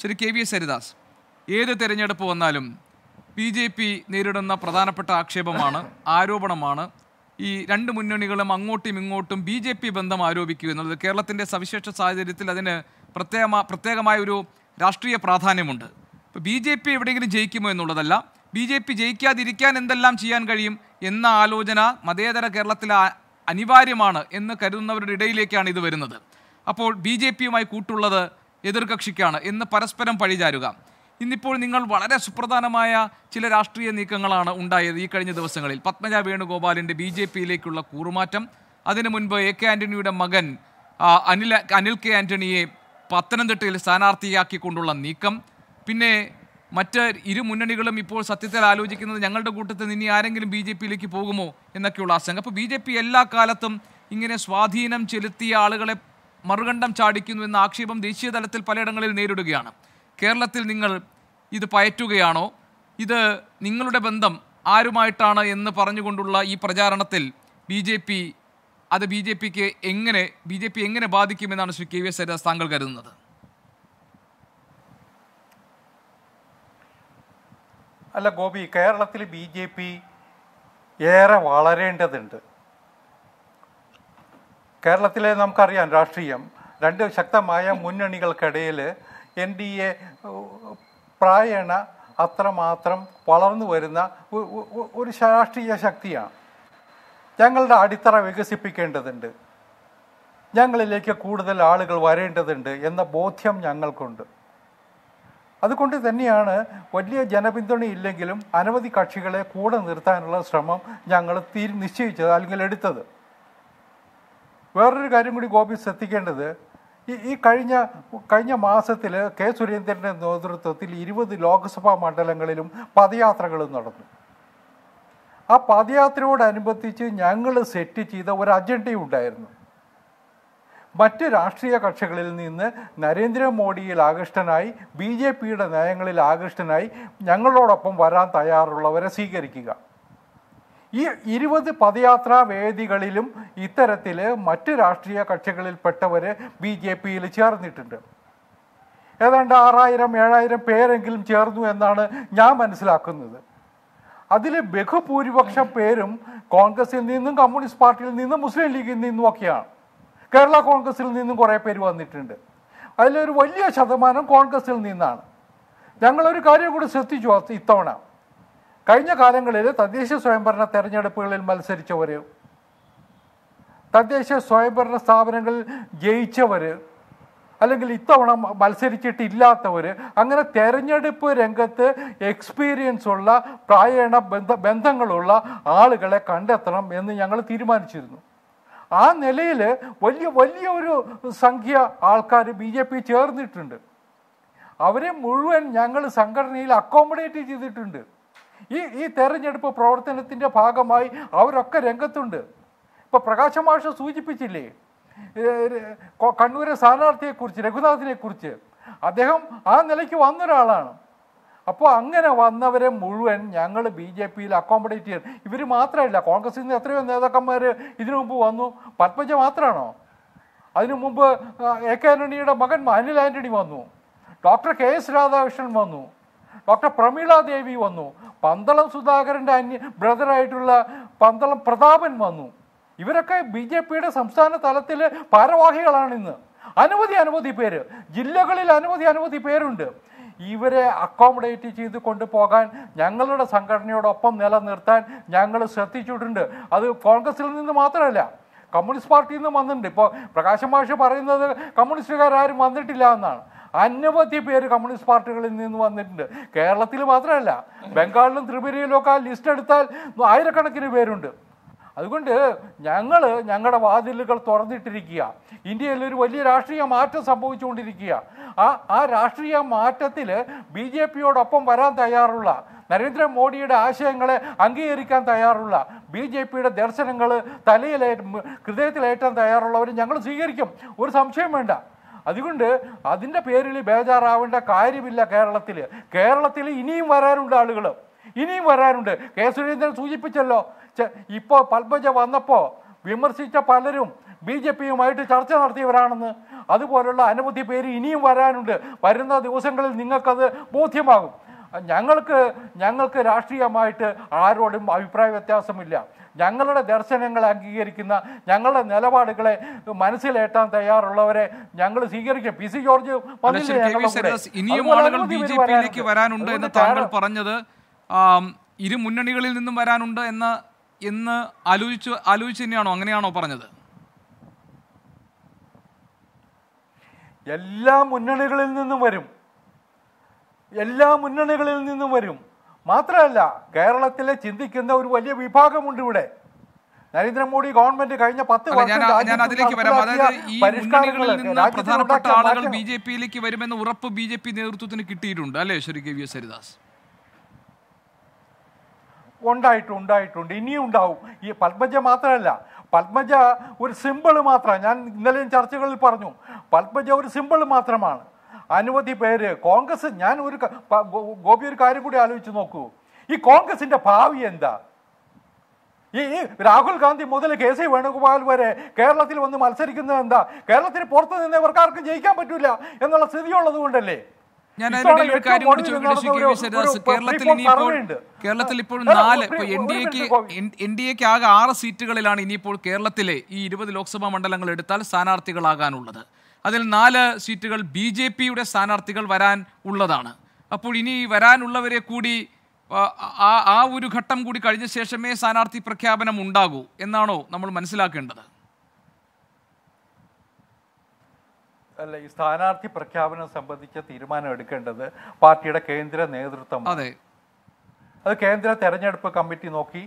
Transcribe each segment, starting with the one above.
ശരി K V S Haridas ഏത് തെരഞ്ഞെടുപ്പ് വന്നാലും ബി ജെ പി നേരിടുന്ന പ്രധാനപ്പെട്ട ആക്ഷേപമാണ് ആരോപണമാണ് ഈ രണ്ട് മുന്നണികളും അങ്ങോട്ടും ഇങ്ങോട്ടും ബി ജെ പി ബന്ധം ആരോപിക്കുക എന്നുള്ളത് കേരളത്തിൻ്റെ സവിശേഷ സാഹചര്യത്തിൽ അതിന് പ്രത്യേക പ്രത്യേകമായ ഒരു രാഷ്ട്രീയ പ്രാധാന്യമുണ്ട് ഇപ്പോൾ ബി ജെ പി എവിടെയെങ്കിലും ജയിക്കുമോ എന്നുള്ളതല്ല ബി ജെ പി ജയിക്കാതിരിക്കാൻ എന്തെല്ലാം ചെയ്യാൻ കഴിയും എന്ന ആലോചന മതേതര കേരളത്തിൽ അനിവാര്യമാണ് എന്ന് കരുതുന്നവരുടെ ഇടയിലേക്കാണ് ഇത് വരുന്നത് അപ്പോൾ ബി ജെ പിയുമായി കൂട്ടുള്ളത് എതിർകക്ഷിക്കാണ് എന്ന് പരസ്പരം പഴിചാരുക ഇന്നിപ്പോൾ നിങ്ങൾ വളരെ സുപ്രധാനമായ ചില രാഷ്ട്രീയ നീക്കങ്ങളാണ് ഉണ്ടായത് ഈ കഴിഞ്ഞ ദിവസങ്ങളിൽ പത്മജ വേണുഗോപാലിൻ്റെ ബി ജെ പിയിലേക്കുള്ള കൂറുമാറ്റം അതിനു മുൻപ് എ കെ ആൻ്റണിയുടെ മകൻ അനിൽ അനിൽ കെ ആൻ്റണിയെ പത്തനംതിട്ടയിൽ സ്ഥാനാർത്ഥിയാക്കിക്കൊണ്ടുള്ള നീക്കം പിന്നെ മറ്റ് ഇരു മുന്നണികളും ഇപ്പോൾ സത്യത്തിൽ ആലോചിക്കുന്നത് ഞങ്ങളുടെ കൂട്ടത്തിൽ ഇനി ആരെങ്കിലും ബി ജെ പിയിലേക്ക് പോകുമോ എന്നൊക്കെയുള്ള ആശങ്ക അപ്പോൾ ബി ജെ പി എല്ലാ കാലത്തും ഇങ്ങനെ സ്വാധീനം ചെലുത്തിയ ആളുകളെ മറുകണ്ഠം ചാടിക്കുന്നു എന്ന ആക്ഷേപം ദേശീയ തലത്തിൽ പലയിടങ്ങളിൽ നേരിടുകയാണ് കേരളത്തിൽ നിങ്ങൾ ഇത് പയറ്റുകയാണോ ഇത് നിങ്ങളുടെ ബന്ധം ആരുമായിട്ടാണ് എന്ന് പറഞ്ഞുകൊണ്ടുള്ള ഈ പ്രചാരണത്തിൽ ബി ജെ പി അത് ബി ജെ പിക്ക് എങ്ങനെ ബി ജെ പി എങ്ങനെ ബാധിക്കുമെന്നാണ് Shri K V S Haridas താങ്കൾ കരുതുന്നത് അല്ല ഗോപി കേരളത്തിൽ ബി ജെ പി ഏറെ വളരേണ്ടതുണ്ട് കേരളത്തിലെ നമുക്കറിയാം രാഷ്ട്രീയം രണ്ട് ശക്തമായ മുന്നണികൾക്കിടയിൽ എൻ ഡി എ പ്രായണ അത്രമാത്രം വളർന്നു വരുന്ന ഒരു രാഷ്ട്രീയ ശക്തിയാണ് ഞങ്ങളുടെ അടിത്തറ വികസിപ്പിക്കേണ്ടതുണ്ട് ഞങ്ങളിലേക്ക് കൂടുതൽ ആളുകൾ വരേണ്ടതുണ്ട് എന്ന ബോധ്യം ഞങ്ങൾക്കുണ്ട് അതുകൊണ്ട് തന്നെയാണ് വലിയ ജനപിന്തുണയില്ലെങ്കിലും അനവധി കക്ഷികളെ കൂടെ നിർത്താനുള്ള ശ്രമം ഞങ്ങൾ തീരു നിശ്ചയിച്ചത് അല്ലെങ്കിൽ എടുത്തത് വേറൊരു കാര്യം കൂടി ഗോപി ശ്രദ്ധിക്കേണ്ടത് ഈ ഈ കഴിഞ്ഞ കഴിഞ്ഞ മാസത്തിൽ കെ സുരേന്ദ്രൻ്റെ നേതൃത്വത്തിൽ ഇരുപത് ലോക്സഭാ മണ്ഡലങ്ങളിലും പദയാത്രകളും നടന്നു ആ പദയാത്രയോടനുബന്ധിച്ച് ഞങ്ങൾ സെറ്റ് ചെയ്ത ഒരു അജണ്ടയും ഉണ്ടായിരുന്നു മറ്റ് രാഷ്ട്രീയ കക്ഷികളിൽ നിന്ന് നരേന്ദ്രമോദിയിൽ ആകൃഷ്ടനായി ബി ജെ പിയുടെ നയങ്ങളിൽ ആകൃഷ്ടനായി ഞങ്ങളോടൊപ്പം വരാൻ തയ്യാറുള്ളവരെ സ്വീകരിക്കുക ഈ ഇരുപത് പദയാത്രാ വേദികളിലും ഇത്തരത്തിൽ മറ്റ് രാഷ്ട്രീയ കക്ഷികളിൽപ്പെട്ടവർ ബി ജെ പിയിൽ ചേർന്നിട്ടുണ്ട് ഏതാണ്ട് ആറായിരം ഏഴായിരം പേരെങ്കിലും ചേർന്നു എന്നാണ് ഞാൻ മനസ്സിലാക്കുന്നത് അതിൽ ബഹുഭൂരിപക്ഷം പേരും കോൺഗ്രസിൽ നിന്നും കമ്മ്യൂണിസ്റ്റ് പാർട്ടിയിൽ നിന്നും മുസ്ലിം ലീഗിൽ നിന്നും ഒക്കെയാണ് കേരള കോൺഗ്രസിൽ നിന്നും കുറേ പേര് വന്നിട്ടുണ്ട് അതിലൊരു വലിയ ശതമാനം കോൺഗ്രസിൽ നിന്നാണ് ഞങ്ങളൊരു കാര്യം കൂടി ശ്രദ്ധിച്ചു ഇത്തവണ കഴിഞ്ഞ കാലങ്ങളിൽ തദ്ദേശ സ്വയംഭരണ തെരഞ്ഞെടുപ്പുകളിൽ മത്സരിച്ചവർ തദ്ദേശ സ്വയംഭരണ സ്ഥാപനങ്ങളിൽ ജയിച്ചവർ അല്ലെങ്കിൽ ഇത്തവണ മത്സരിച്ചിട്ടില്ലാത്തവർ അങ്ങനെ തെരഞ്ഞെടുപ്പ് രംഗത്ത് എക്സ്പീരിയൻസ് ഉള്ള പ്രായണ ബന്ധ ബന്ധങ്ങളുള്ള ആളുകളെ കണ്ടെത്തണം എന്ന് ഞങ്ങൾ തീരുമാനിച്ചിരുന്നു ആ നിലയിൽ വലിയ വലിയ ഒരു സംഖ്യ ആൾക്കാർ ബി ജെ പി ചേർന്നിട്ടുണ്ട് അവരെ മുഴുവൻ ഞങ്ങൾ സംഘടനയിൽ അക്കോമഡേറ്റ് ചെയ്തിട്ടുണ്ട് ഈ ഈ തെരഞ്ഞെടുപ്പ് പ്രവർത്തനത്തിൻ്റെ ഭാഗമായി അവരൊക്കെ രംഗത്തുണ്ട് ഇപ്പോൾ പ്രകാശമാഷ സൂചിപ്പിച്ചില്ലേ കണ്ണൂരെ സ്ഥാനാർത്ഥിയെക്കുറിച്ച് രഘുനാഥിനെക്കുറിച്ച് അദ്ദേഹം ആ നിലയ്ക്ക് വന്നൊരാളാണ് അപ്പോൾ അങ്ങനെ വന്നവരെ മുഴുവൻ ഞങ്ങൾ ബി ജെ പിയിൽ അക്കോമഡേറ്റ് ചെയ്യണം ഇവർ മാത്രമല്ല കോൺഗ്രസിൽ നിന്ന് എത്രയോ നേതാക്കന്മാർ ഇതിനു മുമ്പ് വന്നു പത്മജ മാത്രമാണോ അതിനു മുമ്പ് എ കെ ആൻ്റണിയുടെ മകൻ അനിൽ ആൻ്റണി വന്നു ഡോക്ടർ കെ എസ് രാധാകൃഷ്ണൻ വന്നു ഡോക്ടർ പ്രമീള ദേവി വന്നു പന്തളം സുധാകരൻ്റെ അന്യ ബ്രദറായിട്ടുള്ള പന്തളം പ്രതാപൻ വന്നു ഇവരൊക്കെ ബി ജെ പിയുടെ സംസ്ഥാന തലത്തിൽ ഭാരവാഹികളാണിന്ന് അനവധി അനവധി പേര് ജില്ലകളിൽ അനവധി അനവധി പേരുണ്ട് ഇവരെ അക്കോമഡേറ്റ് ചെയ്ത് കൊണ്ടുപോകാൻ ഞങ്ങളുടെ സംഘടനയോടൊപ്പം നിലനിർത്താൻ ഞങ്ങൾ ശ്രദ്ധിച്ചിട്ടുണ്ട് അത് കോൺഗ്രസിൽ നിന്ന് മാത്രമല്ല കമ്മ്യൂണിസ്റ്റ് പാർട്ടിയിൽ നിന്ന് വന്നിട്ടുണ്ട് ഇപ്പോൾ പ്രകാശം മാഷ് പറയുന്നത് കമ്മ്യൂണിസ്റ്റുകാരും വന്നിട്ടില്ല എന്നാണ് അനവധി പേര് കമ്മ്യൂണിസ്റ്റ് പാർട്ടികളിൽ നിന്ന് വന്നിട്ടുണ്ട് കേരളത്തിൽ മാത്രമല്ല ബംഗാളിലും ത്രിപുരയിലും ഒക്കെ ലിസ്റ്റ് എടുത്താൽ ആയിരക്കണക്കിന് പേരുണ്ട് അതുകൊണ്ട് ഞങ്ങൾ ഞങ്ങളുടെ വാതിലുകൾ തുറന്നിട്ടിരിക്കുക ഇന്ത്യയിൽ ഒരു വലിയ രാഷ്ട്രീയ മാറ്റം സംഭവിച്ചുകൊണ്ടിരിക്കുക ആ ആ രാഷ്ട്രീയ മാറ്റത്തിൽ ബി ജെ പിയോടൊപ്പം വരാൻ തയ്യാറുള്ള നരേന്ദ്രമോദിയുടെ ആശയങ്ങളെ അംഗീകരിക്കാൻ തയ്യാറുള്ള ബി ജെ പിയുടെ ദർശനങ്ങൾ തലയിലേ ഹൃദയത്തിലേറ്റാൻ തയ്യാറുള്ളവർ ഞങ്ങൾ സ്വീകരിക്കും ഒരു സംശയം വേണ്ട അതുകൊണ്ട് അതിൻ്റെ പേരിൽ ബേജാറാവേണ്ട കാര്യമില്ല കേരളത്തിൽ കേരളത്തിൽ ഇനിയും വരാനുണ്ട് ആളുകൾ ഇനിയും വരാനുണ്ട് കെ സുരേന്ദ്രൻ സൂചിപ്പിച്ചല്ലോ ഇപ്പോൾ പത്മജ വന്നപ്പോൾ വിമർശിച്ച പലരും ബി ജെ പിയുമായിട്ട് ചർച്ച നടത്തിയവരാണെന്ന് അതുപോലുള്ള അനവധി പേര് ഇനിയും വരാനുണ്ട് വരുന്ന ദിവസങ്ങളിൽ നിങ്ങൾക്കത് ബോധ്യമാകും ഞങ്ങൾക്ക് ഞങ്ങൾക്ക് രാഷ്ട്രീയമായിട്ട് ആരോടും അഭിപ്രായ വ്യത്യാസമില്ല ഞങ്ങളുടെ ദർശനങ്ങളെ അംഗീകരിക്കുന്ന ഞങ്ങളുടെ നിലപാടുകളെ മനസ്സിലേറ്റാൻ തയ്യാറുള്ളവരെ ഞങ്ങൾ സ്വീകരിക്കും പി സി ജോർജ് വരാനുണ്ട് എന്ന് താങ്കൾ പറഞ്ഞത് ഇരു മുന്നണികളിൽ നിന്നും വരാനുണ്ട് എന്ന് എന്ന് ആലോചിച്ചു ആലോചിച്ചു തന്നെയാണോ അങ്ങനെയാണോ പറഞ്ഞത് എല്ലാ മുന്നണികളിൽ നിന്നും വരും എല്ലാ മുന്നണികളിൽ നിന്നും വരും മാത്രമല്ല കേരളത്തിലെ ചിന്തിക്കുന്ന ഒരു വലിയ വിഭാഗമുണ്ട് ഇവിടെ നരേന്ദ്രമോദി ഗവൺമെന്റ് കഴിഞ്ഞ പത്ത് ഞാൻ അതിലേക്ക് വരാം അതായത് ഈ മുന്നണികളിൽ നിന്ന് പ്രധാനപ്പെട്ട ആളുകൾ ബി ജെ പിയിലേക്ക് വരുമെന്ന ഉറപ്പ് ബി ജെ പി നേതൃത്വത്തിന് കിട്ടിയിട്ടുണ്ട് അല്ലേ ശരി കെ വി എസ് ഹരിദാസ് ഉണ്ടായിട്ടുണ്ട് ഉണ്ടായിട്ടുണ്ട് ഇനിയും ഉണ്ടാവും ഈ പത്മജ മാത്രമല്ല പത്മജ ഒരു സിമ്പിൾ മാത്രമാണ് ഞാൻ ഇന്നലെയും ചർച്ചകളിൽ പറഞ്ഞു പത്മജ ഒരു സിമ്പിൾ മാത്രമാണ് അനവധി പേര് കോൺഗ്രസ് ഞാൻ ഒരു ഗോപി ഒരു കാര്യം കൂടി ആലോചിച്ച് നോക്കൂ ഈ കോൺഗ്രസിന്റെ ഭാവി എന്താ ഈ രാഹുൽ ഗാന്ധി മുതൽ കെ സി വേണുഗോപാൽ വരെ കേരളത്തിൽ വന്ന് മത്സരിക്കുന്നത് എന്താ കേരളത്തിന് പുറത്ത് നിന്ന് ഇവർക്ക് ആർക്കും ജയിക്കാൻ പറ്റില്ല എന്നുള്ള സ്ഥിതിയുള്ളത് കൊണ്ടല്ലേ കേരളത്തിൽ ഇപ്പോൾ നാല് ഇപ്പൊ എൻ ഡി എക്ക് എൻ ഡി എക്ക് ആകെ ആറ് സീറ്റുകളിലാണ് ഇനിയിപ്പോൾ കേരളത്തിലെ ഈ ഇരുപത് ലോക്സഭാ മണ്ഡലങ്ങൾ എടുത്താൽ സ്ഥാനാർത്ഥികളാകാനുള്ളത് അതിൽ നാല് സീറ്റുകൾ ബി ജെ പിയുടെ സ്ഥാനാർത്ഥികൾ വരാൻ ഉള്ളതാണ് അപ്പോൾ ഇനി വരാനുള്ളവരെ കൂടി ആ ആ ഒരു ഘട്ടം കൂടി കഴിഞ്ഞ ശേഷമേ സ്ഥാനാർത്ഥി പ്രഖ്യാപനം ഉണ്ടാകൂ എന്നാണോ നമ്മൾ മനസ്സിലാക്കേണ്ടത് അല്ല ഈ സ്ഥാനാർത്ഥി പ്രഖ്യാപനം സംബന്ധിച്ച തീരുമാനം എടുക്കേണ്ടത് പാർട്ടിയുടെ കേന്ദ്ര നേതൃത്വം അതെ അത് കേന്ദ്ര തെരഞ്ഞെടുപ്പ് കമ്മിറ്റി നോക്കി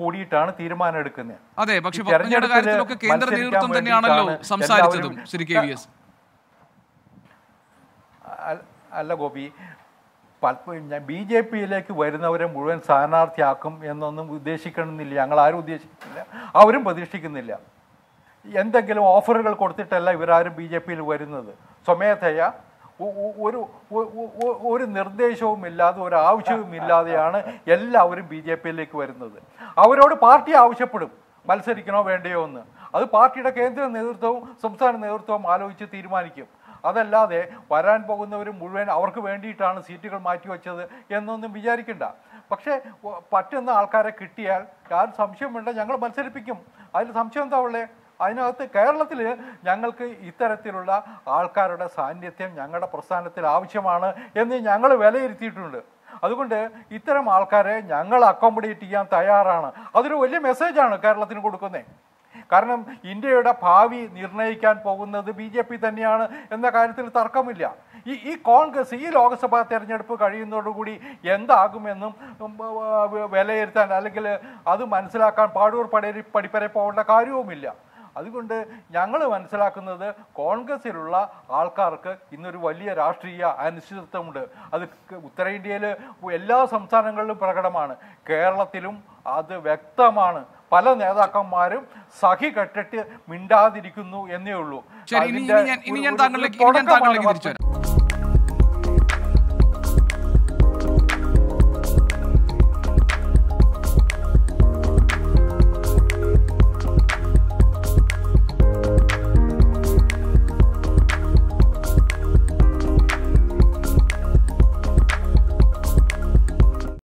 കൂടിയിട്ടാണ് തീരുമാനം എടുക്കുന്നത് അതെ പക്ഷേ കേന്ദ്ര നേതൃത്വം തന്നെയാണല്ലോ സംസാരിച്ചതും ശരി കെ വി എസ് അല്ല ഗോപി ഞാൻ ബി ജെ പിയിലേക്ക് വരുന്നവരെ മുഴുവൻ സ്ഥാനാർത്ഥിയാക്കും എന്നൊന്നും ഉദ്ദേശിക്കണമെന്നില്ല ഞങ്ങൾ ആരും ഉദ്ദേശിക്കുന്നില്ല അവരും പ്രതീക്ഷിക്കുന്നില്ല എന്തെങ്കിലും ഓഫറുകൾ കൊടുത്തിട്ടല്ല ഇവരാരും ബി ജെ പിയിൽ വരുന്നത് സ്വമേധയ ഒരു ഒരു നിർദ്ദേശവും ഇല്ലാതെ ഒരു ആവശ്യവും ഇല്ലാതെയാണ് എല്ലാവരും ബി ജെ പിയിലേക്ക് വരുന്നത് അവരോട് പാർട്ടി ആവശ്യപ്പെടും മത്സരിക്കണോ വേണ്ടയോ എന്ന് അത് പാർട്ടിയുടെ കേന്ദ്ര നേതൃത്വവും സംസ്ഥാന നേതൃത്വവും ആലോചിച്ച് തീരുമാനിക്കും അതല്ലാതെ വരാൻ പോകുന്നവർ മുഴുവൻ അവർക്ക് വേണ്ടിയിട്ടാണ് സീറ്റുകൾ മാറ്റിവെച്ചത് എന്നൊന്നും വിചാരിക്കണ്ട പക്ഷേ പറ്റുന്ന ആൾക്കാരെ കിട്ടിയാൽ ആ സംശയം വേണ്ട ഞങ്ങൾ മത്സരിപ്പിക്കും അതിൽ സംശയം എന്താ ഉള്ളേ അതിനകത്ത് കേരളത്തിൽ ഞങ്ങൾക്ക് ഇത്തരത്തിലുള്ള ആൾക്കാരുടെ സാന്നിധ്യം ഞങ്ങളുടെ പ്രസ്ഥാനത്തിൽ ആവശ്യമാണ് എന്ന് ഞങ്ങൾ വിലയിരുത്തിയിട്ടുണ്ട് അതുകൊണ്ട് ഇത്തരം ആൾക്കാരെ ഞങ്ങൾ അക്കോമഡേറ്റ് ചെയ്യാൻ തയ്യാറാണ് അതൊരു വലിയ മെസ്സേജാണ് കേരളത്തിന് കൊടുക്കുന്നത് കാരണം ഇന്ത്യയുടെ ഭാവി നിർണ്ണയിക്കാൻ പോകുന്നത് ബി ജെ പി തന്നെയാണ് എന്ന കാര്യത്തിൽ തർക്കമില്ല ഈ ഈ കോൺഗ്രസ് ഈ ലോക്സഭാ തെരഞ്ഞെടുപ്പ് കഴിയുന്നതോടുകൂടി എന്താകുമെന്നും വിലയിരുത്താൻ അല്ലെങ്കിൽ അത് മനസ്സിലാക്കാൻ പാടൂർ പടേരി പടിപ്പരെ പോകേണ്ട കാര്യവുമില്ല അതുകൊണ്ട് ഞങ്ങൾ മനസ്സിലാക്കുന്നത് കോൺഗ്രസ്സിലുള്ള ആൾക്കാർക്ക് ഇന്നൊരു വലിയ രാഷ്ട്രീയ അനിശ്ചിതത്വമുണ്ട് അത് ഉത്തരേന്ത്യയിൽ എല്ലാ സംസ്ഥാനങ്ങളിലും പ്രകടമാണ് കേരളത്തിലും അത് വ്യക്തമാണ് പല നേതാക്കന്മാരും സഖി കെട്ടിട്ട് മിണ്ടാതിരിക്കുന്നു എന്നേ ഉള്ളൂ ഞാൻ താങ്കളിലേക്ക് തിരിച്ചു